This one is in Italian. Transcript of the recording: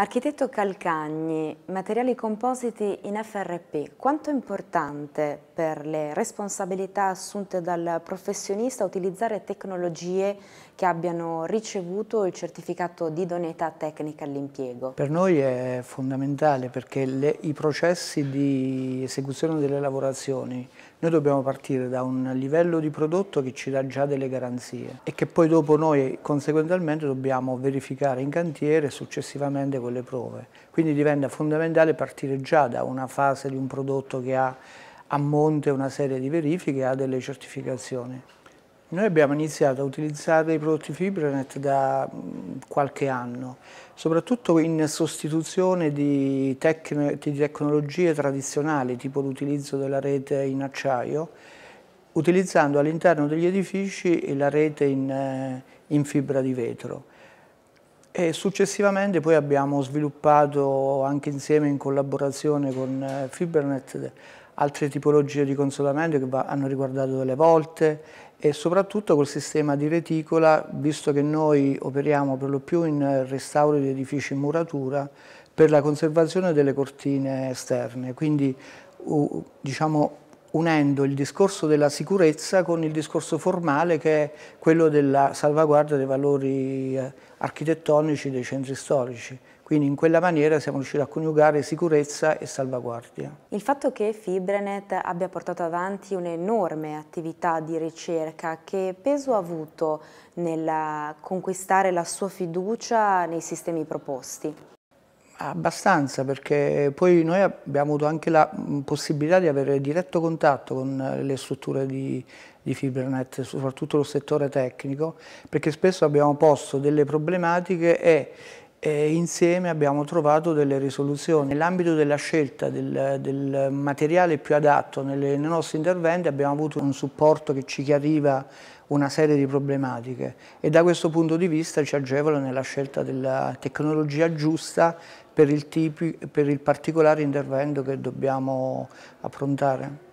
Architetto Calcagni, materiali compositi in FRP, quanto è importante per le responsabilità assunte dal professionista utilizzare tecnologie che abbiano ricevuto il certificato di idoneità tecnica all'impiego? Per noi è fondamentale perché le, i processi di esecuzione delle lavorazioni noi dobbiamo partire da un livello di prodotto che ci dà già delle garanzie e che poi dopo noi conseguentemente dobbiamo verificare in cantiere successivamente con le prove. Quindi diventa fondamentale partire già da una fase di un prodotto che ha a monte una serie di verifiche e ha delle certificazioni. Noi abbiamo iniziato a utilizzare i prodotti Fibranet da mm, qualche anno, soprattutto in sostituzione di, tecn di tecnologie tradizionali, tipo l'utilizzo della rete in acciaio, utilizzando all'interno degli edifici la rete in, eh, in fibra di vetro. E successivamente poi abbiamo sviluppato anche insieme in collaborazione con eh, Fibernet altre tipologie di consolamento che hanno riguardato delle volte e soprattutto col sistema di reticola, visto che noi operiamo per lo più in restauro di edifici in muratura per la conservazione delle cortine esterne, quindi diciamo unendo il discorso della sicurezza con il discorso formale che è quello della salvaguardia dei valori eh, architettonici dei centri storici. Quindi in quella maniera siamo riusciti a coniugare sicurezza e salvaguardia. Il fatto che Fibrenet abbia portato avanti un'enorme attività di ricerca, che peso ha avuto nel conquistare la sua fiducia nei sistemi proposti? Abbastanza, perché poi noi abbiamo avuto anche la possibilità di avere diretto contatto con eh, le strutture di, di Fibernet, soprattutto lo settore tecnico, perché spesso abbiamo posto delle problematiche e e insieme abbiamo trovato delle risoluzioni. Nell'ambito della scelta del, del materiale più adatto nelle, nei nostri interventi abbiamo avuto un supporto che ci chiariva una serie di problematiche e da questo punto di vista ci agevola nella scelta della tecnologia giusta per il, tipi, per il particolare intervento che dobbiamo affrontare.